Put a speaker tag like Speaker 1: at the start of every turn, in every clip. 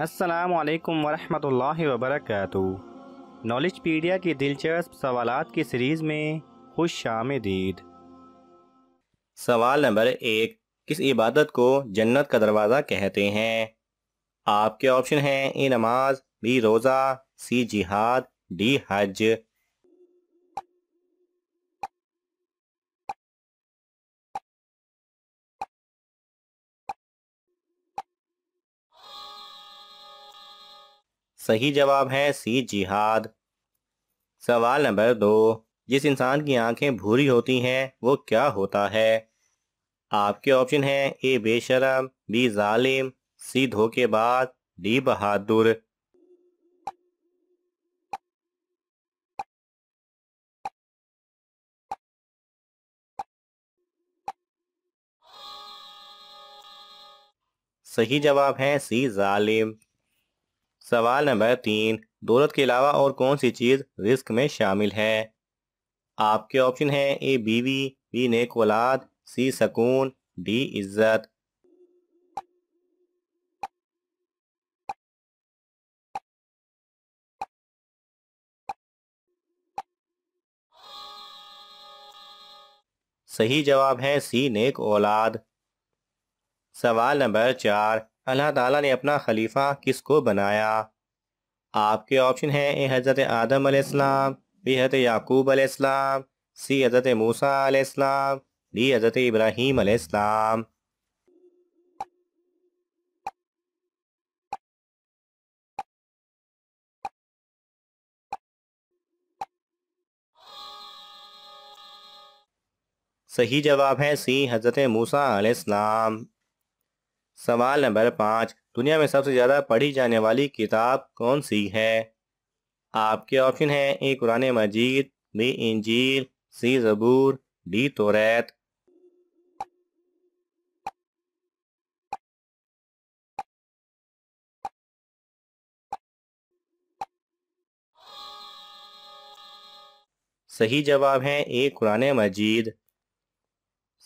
Speaker 1: असलकम वरहमल वबरक नॉलेज पीडिया की दिलचस्प सवाल की सीरीज़ में खुश आमदीद सवाल नंबर एक किस इबादत को जन्नत का दरवाज़ा कहते हैं आपके ऑप्शन हैं ए नमाज बी रोज़ा सी जिहाद डी हज सही जवाब है सी जिहाद सवाल नंबर दो जिस इंसान की आंखें भूरी होती हैं वो क्या होता है आपके ऑप्शन हैं ए बेशरम बी जालिम सी धोखेबाज डी बहादुर सही जवाब है सी जालिम सवाल नंबर तीन दौलत के अलावा और कौन सी चीज रिस्क में शामिल है आपके ऑप्शन है ए बीवी बी नेक औलाद सी सकून डी इज्जत सही जवाब है सी नेक औलाद सवाल नंबर चार अल्लाह ताला ने अपना खलीफा किसको बनाया आपके ऑप्शन हैं ए हज़रत आदम अलैहिस्सलाम बी हज़रत याकूब अलैहिस्सलाम सी हज़रत मूसा अलैहिस्सलाम डी हज़रत इब्राहिम अलैहिस्सलाम सही जवाब है सी हज़रत मूसा अलैहिस्सलाम सवाल नंबर पाँच दुनिया में सबसे ज़्यादा पढ़ी जाने वाली किताब कौन सी है आपके ऑप्शन हैं ए कुरान मजीद बी इंजील सी जबूर डी तो सही जवाब है ए कुरान मजीद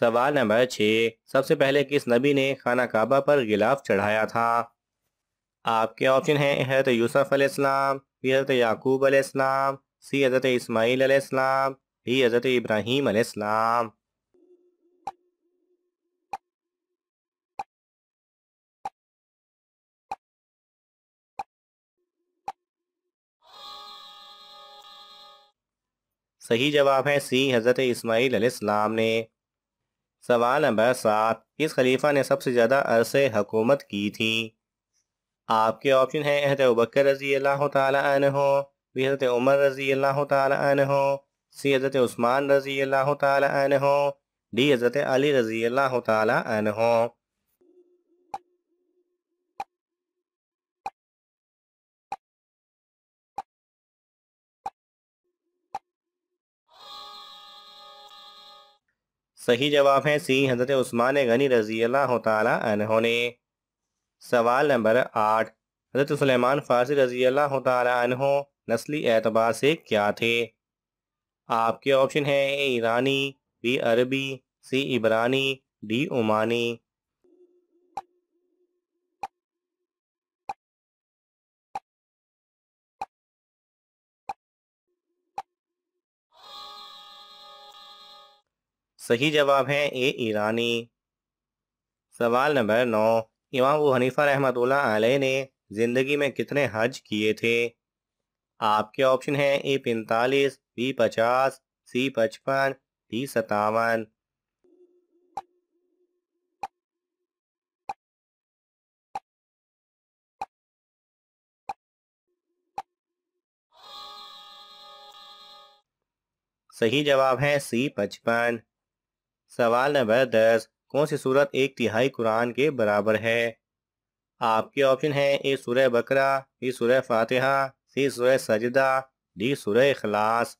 Speaker 1: सवाल नंबर छः सबसे पहले किस नबी ने खाना काबा पर गिलाफ चढ़ाया था आपके ऑप्शन हैं हजरत यूसुफ अलैहिस्सलाम बी हजरत याकूब अलैहिस्सलाम सी हजरत इस्माईल अलैहिस्सलाम डी हजरत इब्राहीम अलैहिस्सलाम सही जवाब है सी हजरत इस्माइल अलैहिस्सलाम ने सवाल नंबर सात किस खलीफा ने सबसे ज़्यादा अरसे हकूमत की थी आपके ऑप्शन है अहत उबकर रजी अल्लाह हो हजरत उमर रजी अल्लाह हो सी हजरत उस्मान रजी अल्लाह हो डी हजरत अली रजी अल्लाह तहो सही जवाब है सी हजरत उस्मान गनी रजी अल्लाह सवाल नंबर आठ हजरत सलेमान फारसी रजी अल्लाह नस्ली एतबार से क्या थे आपके ऑप्शन हैं ए ईरानी बी अरबी सी इबरानी डी उमानी सही जवाब है ए ईरानी सवाल नंबर नौ इमाम अबू हनीफा रहमत आलह ने ज़िंदगी में कितने हज किए थे आपके ऑप्शन हैं ए पैंतालीस बी पचास सी पचपन डी सतावन सही जवाब है सी पचपन सवाल नंबर दस कौन सी सूरत एक तिहाई कुरान के बराबर है आपके ऑप्शन है ए सूरह बकरा ई सूरह फातिहा सी सूरह सजदा डी सूरह अखलास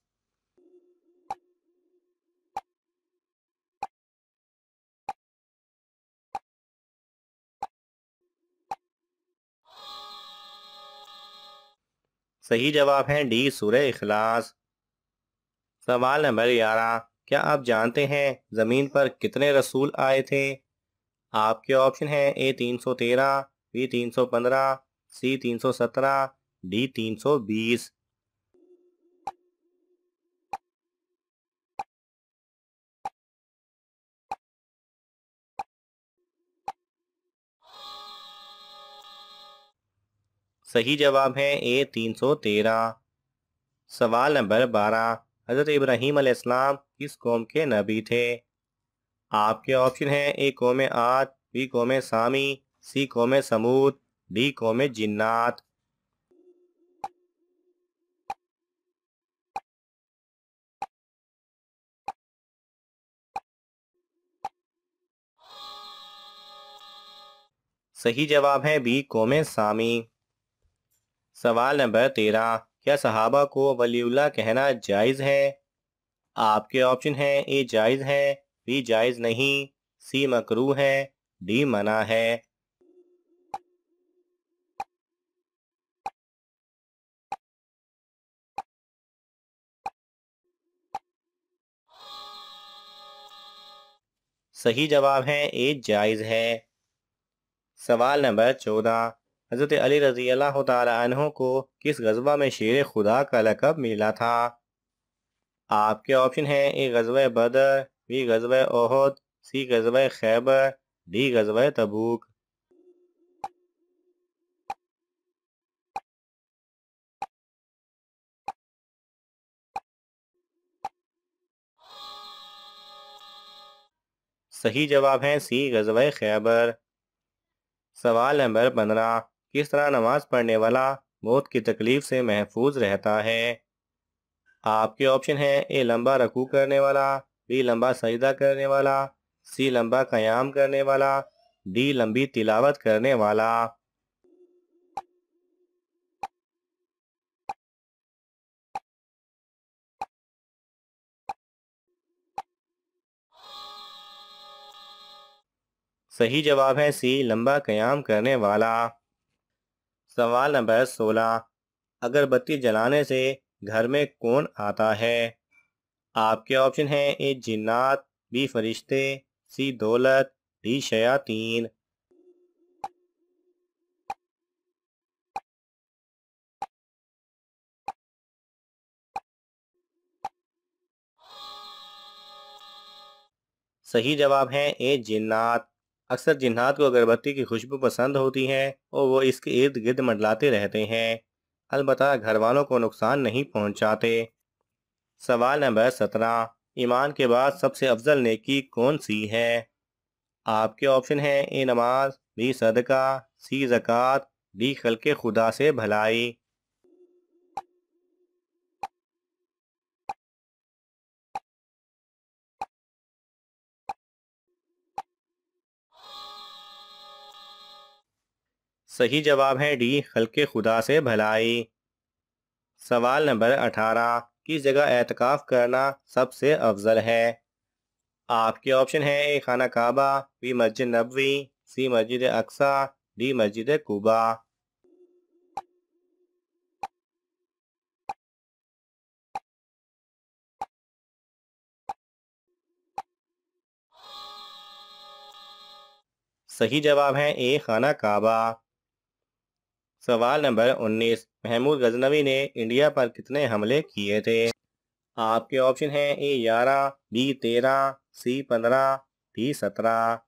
Speaker 1: सही जवाब है डी सूर्य अखलास सवाल नंबर ग्यारह क्या आप जानते हैं ज़मीन पर कितने रसूल आए थे आपके ऑप्शन हैं ए 313, बी पंद्रह सी 317, डी बीस सही जवाब है ए 313। सवाल नंबर 12 हज़रत इब्राहीम अलैहिस्सलाम किस कौम के नबी थे आपके ऑप्शन हैं ए कौम आद बी कौम सामी सी कौम समूद डी कौम जिन्नात सही जवाब है बी कौम सामी सवाल नंबर तेरह क्या सहाबा को वलीउल्ला कहना जायज़ है आपके ऑप्शन है ए जायज है बी जायज नहीं सी मकरू है डी मना है सही जवाब है ए जायज है सवाल नंबर चौदह हजरत अली रजी अल्लाह तहों को किस गजबा में शेर खुदा का लकब मिला था आपके ऑप्शन हैं ए गजब बदर बी गजब ओहद सी गजब खैबर डी गजब तबूक सही जवाब है सी गजब खैबर सवाल नंबर पंद्रह किस तरह नमाज पढ़ने वाला मौत की तकलीफ से महफूज रहता है आपके ऑप्शन है ए लंबा रकू करने वाला बी लंबा सजदा करने वाला सी लंबा कयाम करने वाला डी लंबी तिलावत करने वाला सही जवाब है सी लंबा कयाम करने वाला सवाल नंबर सोलह अगरबत्ती जलाने से घर में कौन आता है आपके ऑप्शन हैं ए जिन्नात बी फरिश्ते सी दौलत डी शयातीन सही जवाब है ए जिन्नात अक्सर जिन्नात को अगरबत्ती की खुशबू पसंद होती है और वो इसके इर्द गिर्द मंडलाते रहते हैं अलबत् घर वालों को नुकसान नहीं पहुँचाते सवाल नंबर सत्रह ईमान के बाद सबसे अफजल नेकी कौन सी है आपके ऑप्शन हैं ए नमाज बी सदका सी जक़ात डी खल के खुदा से भलाई सही जवाब है डी हल्के खुदा से भलाई सवाल नंबर अठारह किस जगह एहतकाफ करना सबसे अफजल है आपके ऑप्शन है ए खाना काबा बी मस्जिद नबवी सी मस्जिद अक्सा डी मस्जिद कुबा सही जवाब है ए खाना काबा सवाल नंबर 19 महमूद गजनवी ने इंडिया पर कितने हमले किए थे आपके ऑप्शन हैं ए ग्यारह बी तेरह सी पंद्रह डी सत्रह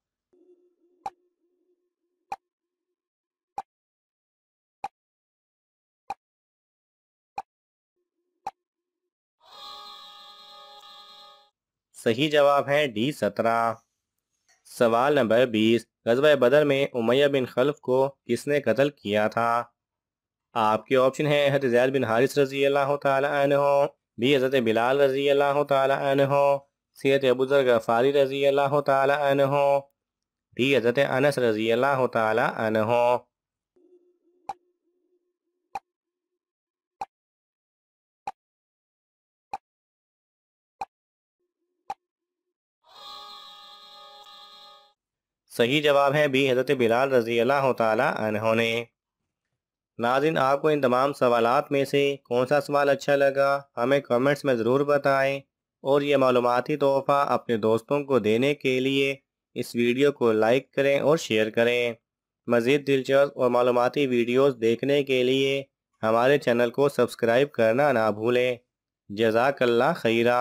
Speaker 1: सही जवाब है डी सत्रह सवाल नंबर बीस गजबा बदर में उमैया बिन खल्फ को किसने कत्ल किया था आपके ऑप्शन है हजरत जैद बिन हारिस रजी अल्लाह तहो बी हजरत बिलाल रजी अल्लाह तहो सी हजरत अबूजर गफारी रजी अल्लाह तहो डी हजरत अनस रजी अल्लाह तहो सही जवाब है बी हज़रत बिलाल रजी अल्लाह नाजिन आपको इन तमाम सवाल में से कौन सा सवाल अच्छा लगा हमें कमेंट्स में ज़रूर बताएँ और ये मालूमती तोहफ़ा अपने दोस्तों को देने के लिए इस वीडियो को लाइक करें और शेयर करें मज़ीद दिलचस्प और मालूमती वीडियोस देखने के लिए हमारे चैनल को सब्सक्राइब करना ना भूलें जजाकल्ला खीरा